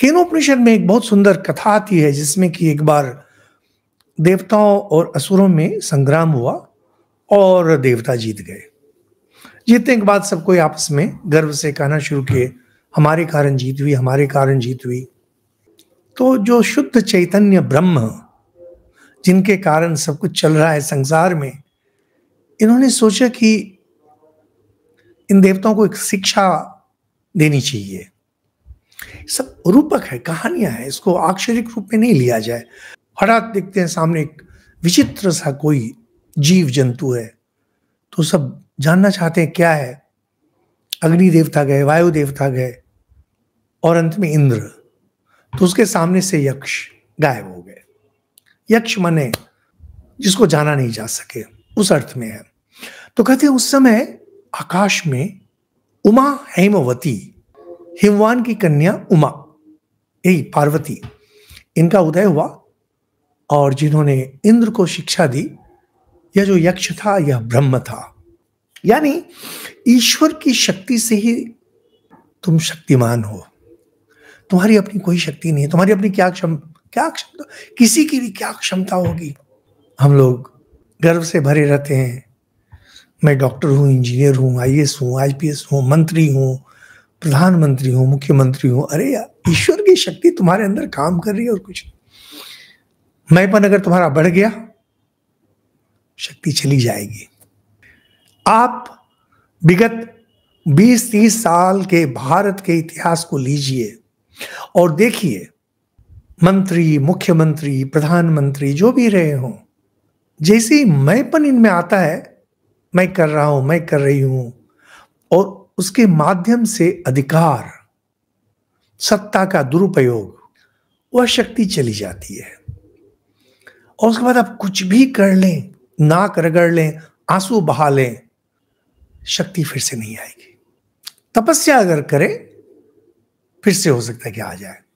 केनोपनिषद में एक बहुत सुंदर कथा आती है जिसमें कि एक बार देवताओं और असुरों में संग्राम हुआ और देवता जीत गए जीतने के बाद सब कोई आपस में गर्व से कहना शुरू किए हमारे कारण जीत हुई हमारे कारण जीत हुई तो जो शुद्ध चैतन्य ब्रह्म जिनके कारण सब कुछ चल रहा है संसार में इन्होंने सोचा कि इन देवताओं को एक शिक्षा देनी चाहिए सब रूपक है कहानियां है इसको आक्षरिक रूप में नहीं लिया जाए हठात देखते हैं सामने एक विचित्र सा कोई जीव जंतु है तो सब जानना चाहते हैं क्या है अग्नि देवता गए वायु देवता गए और अंत में इंद्र तो उसके सामने से यक्ष गायब हो गए यक्ष मने जिसको जाना नहीं जा सके उस अर्थ में है तो कहते हैं उस समय आकाश में उमा हेमवती हिमवान की कन्या उमा यही पार्वती इनका उदय हुआ और जिन्होंने इंद्र को शिक्षा दी यह जो यक्ष था यह ब्रह्म था यानी ईश्वर की शक्ति से ही तुम शक्तिमान हो तुम्हारी अपनी कोई शक्ति नहीं है तुम्हारी अपनी क्या क्षम क्या क्षमता किसी की भी क्या क्षमता होगी हम लोग गर्व से भरे रहते हैं मैं डॉक्टर हूँ इंजीनियर हूँ आई एस हूँ आई पी एस हूँ मंत्री हूँ प्रधानमंत्री हो मुख्यमंत्री हो अरे यार ईश्वर की शक्ति तुम्हारे अंदर काम कर रही है और कुछ नहीं मैंपन अगर तुम्हारा बढ़ गया शक्ति चली जाएगी आप विगत 20-30 साल के भारत के इतिहास को लीजिए और देखिए मंत्री मुख्यमंत्री प्रधानमंत्री जो भी रहे हों जैसे मैपन इनमें आता है मैं कर रहा हूं मैं कर रही हूं और उसके माध्यम से अधिकार सत्ता का दुरुपयोग वह शक्ति चली जाती है और उसके बाद आप कुछ भी कर लें नाक रगड़ लें आंसू बहा लें शक्ति फिर से नहीं आएगी तपस्या अगर करें फिर से हो सकता है कि आ जाए